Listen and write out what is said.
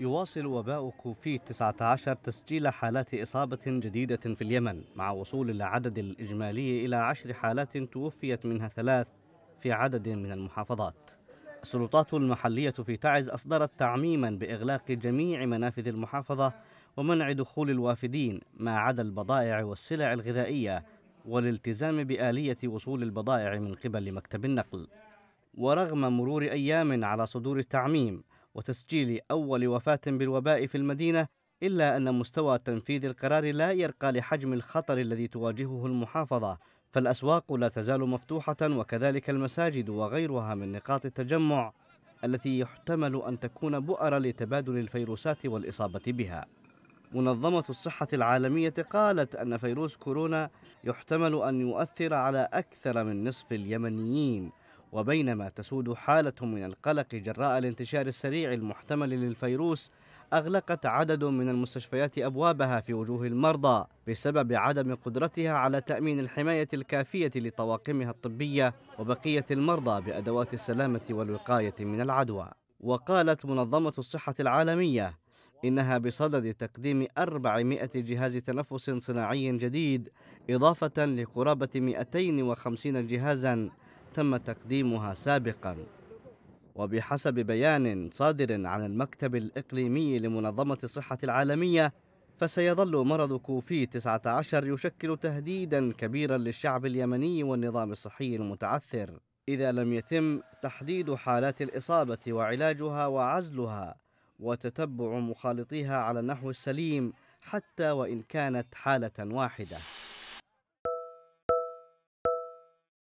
يواصل وباء كوفيد 19 تسجيل حالات إصابة جديدة في اليمن مع وصول العدد الإجمالي إلى عشر حالات توفيت منها ثلاث في عدد من المحافظات السلطات المحلية في تعز أصدرت تعميما بإغلاق جميع منافذ المحافظة ومنع دخول الوافدين ما عدا البضائع والسلع الغذائية والالتزام بآلية وصول البضائع من قبل مكتب النقل ورغم مرور أيام على صدور التعميم وتسجيل أول وفاة بالوباء في المدينة إلا أن مستوى تنفيذ القرار لا يرقى لحجم الخطر الذي تواجهه المحافظة فالأسواق لا تزال مفتوحة وكذلك المساجد وغيرها من نقاط التجمع التي يحتمل أن تكون بؤرة لتبادل الفيروسات والإصابة بها منظمة الصحة العالمية قالت أن فيروس كورونا يحتمل أن يؤثر على أكثر من نصف اليمنيين وبينما تسود حالة من القلق جراء الانتشار السريع المحتمل للفيروس أغلقت عدد من المستشفيات أبوابها في وجوه المرضى بسبب عدم قدرتها على تأمين الحماية الكافية لطواقمها الطبية وبقية المرضى بأدوات السلامة والوقاية من العدوى وقالت منظمة الصحة العالمية إنها بصدد تقديم 400 جهاز تنفس صناعي جديد إضافة لقرابة 250 جهازاً تم تقديمها سابقا وبحسب بيان صادر عن المكتب الإقليمي لمنظمة الصحة العالمية فسيظل مرض كوفي 19 يشكل تهديدا كبيرا للشعب اليمني والنظام الصحي المتعثر إذا لم يتم تحديد حالات الإصابة وعلاجها وعزلها وتتبع مخالطيها على النحو السليم حتى وإن كانت حالة واحدة